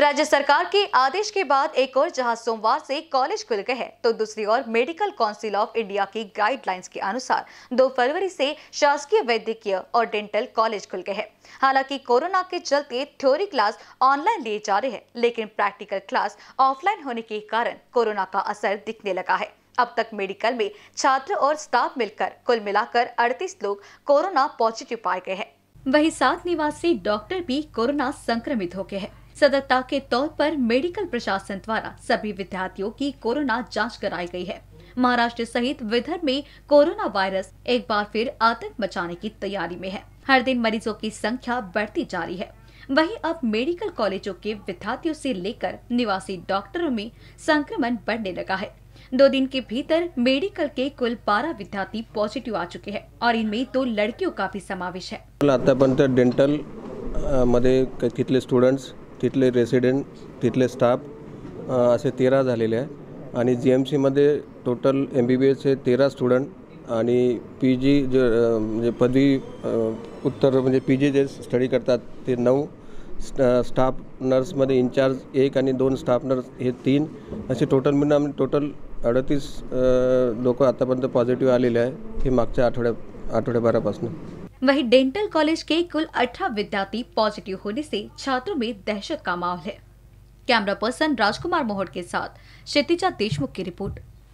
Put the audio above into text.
राज्य सरकार के आदेश के बाद एक और जहां सोमवार से कॉलेज खुल गए हैं तो दूसरी ओर मेडिकल काउंसिल ऑफ इंडिया की गाइडलाइंस के अनुसार 2 फरवरी से शासकीय वैद्यकीय और डेंटल कॉलेज खुल गए हैं हालांकि कोरोना के चलते थ्योरी क्लास ऑनलाइन लिए जा रहे हैं लेकिन प्रैक्टिकल क्लास ऑफलाइन होने के कारण कोरोना का असर दिखने लगा है अब तक मेडिकल में छात्र और स्टाफ मिलकर कुल मिलाकर अड़तीस लोग कोरोना पॉजिटिव पाए गए हैं वही सात निवासी डॉक्टर भी कोरोना संक्रमित हो गए हैं सदरता के तौर पर मेडिकल प्रशासन द्वारा सभी विद्यार्थियों की कोरोना जाँच कराई गयी है महाराष्ट्र सहित विदर्भ में कोरोना वायरस एक बार फिर आतंक मचाने की तैयारी में है हर दिन मरीजों की संख्या बढ़ती जा रही है वहीं अब मेडिकल कॉलेजों के विद्यार्थियों से लेकर निवासी डॉक्टरों में संक्रमण बढ़ने लगा है दो दिन के भीतर मेडिकल के कुल बारह विद्यार्थी पॉजिटिव आ चुके हैं और इनमें दो तो लड़कियों का भी समावेश है आतापर्यंत डेंटल मध्ये कितने स्टूडेंट्स तिथले रेसिडेंट तिथले स्टाफ असे तेरा झालेले आहे आणि जी एम सीमध्ये टोटल एम बी बी एसचे तेरा स्टुडंट आणि पी जी जे म्हणजे पदवी उत्तर म्हणजे पी जी जे स्टडी करतात ते नऊ स्टाफ नर्समध्ये इन्चार्ज एक आणि दोन स्टाफ नर्स हे तीन असे टोटल मिळून म्हणजे आम्ही टोटल अडतीस लोक आतापर्यंत पॉझिटिव्ह आलेले आहे हे मागच्या आठवड्या आठवड्याभरापासून वहीं डेंटल कॉलेज के कुल अठारह विद्यार्थी पॉजिटिव होने से छात्रों में दहशत का माहौल है कैमरा पर्सन राजकुमार मोहड़ के साथ क्षतिजा देशमुख की रिपोर्ट